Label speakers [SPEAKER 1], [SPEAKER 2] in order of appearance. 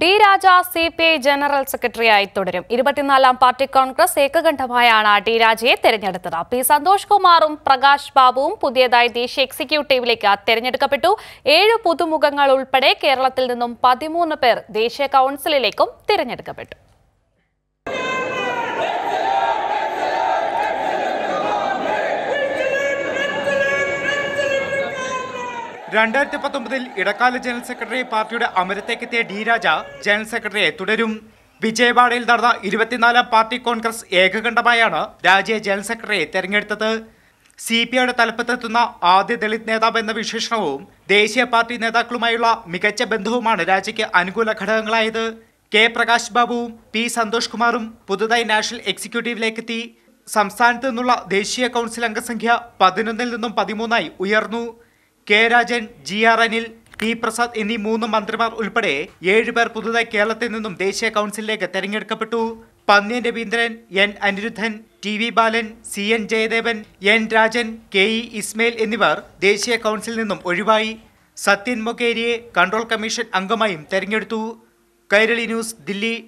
[SPEAKER 1] D Raja C P I general സെക്രട്ടറിയായി തുടരും ഇരുപത്തിനാലാം പാർട്ടി കോൺഗ്രസ് ഏകകണ്ഠമായാണ് ഡി രാജയെ തെരഞ്ഞെടുത്തത് പി സന്തോഷ് കുമാറും പ്രകാശ് ബാബുവും പുതിയതായി ദേശീയ എക്സിക്യൂട്ടീവിലേക്ക് തെരഞ്ഞെടുക്കപ്പെട്ടു ഏഴ് പുതുമുഖങ്ങൾ ഉൾപ്പെടെ കേരളത്തിൽ നിന്നും പതിമൂന്ന് പേർ ദേശീയ കൗൺസിലിലേക്കും തിരഞ്ഞെടുക്കപ്പെട്ടു
[SPEAKER 2] രണ്ടായിരത്തി പത്തൊമ്പതിൽ ഇടക്കാല ജനറൽ സെക്രട്ടറി പാർട്ടിയുടെ അമരത്തേക്കെത്തിയ ഡി രാജ ജനറൽ സെക്രട്ടറിയെ തുടരും വിജയവാഡയിൽ നടന്ന ഇരുപത്തിനാലാം പാർട്ടി കോൺഗ്രസ് ഏകകണ്ഠമായാണ് രാജ്യ ജനറൽ സെക്രട്ടറിയെ തെരഞ്ഞെടുത്തത് സി പി ഐയുടെ തലപ്പത്തെത്തുന്ന ആദ്യ ദളിത് നേതാവ് എന്ന വിശേഷണവും ദേശീയ പാർട്ടി നേതാക്കളുമായുള്ള മികച്ച ബന്ധവുമാണ് രാജയ്ക്ക് അനുകൂല ഘടകങ്ങളായത് കെ പ്രകാശ് ബാബുവും പി സന്തോഷ് കുമാറും പുതുതായി നാഷണൽ എക്സിക്യൂട്ടീവിലേക്കെത്തി സംസ്ഥാനത്ത് നിന്നുള്ള ദേശീയ കൗൺസിൽ അംഗസംഖ്യ പതിനൊന്നിൽ നിന്നും പതിമൂന്നായി ഉയർന്നു K Rajan G R Anil P Prasad എന്നീ മൂന്ന് മന്ത്രിമാർ ഉൾപ്പെടെ ഏഴുപേർ പുതുതായി കേരളത്തിൽ നിന്നും ദേശീയ കൗൺസിലിലേക്ക് തെരഞ്ഞെടുക്കപ്പെട്ടു Panniyan Raveendran N Anirudhan T V Balan C N Jayadevan N Rajan K E Ismail എന്നിവർ ദേശീയ കൗൺസിലിൽ നിന്നും ഒഴിവായി സത്യൻ മൊക്കേരിയെ കൺട്രോൾ കമ്മീഷൻ അംഗമായും തെരഞ്ഞെടുത്തു കൈരളി ന്യൂസ് ദില്ലി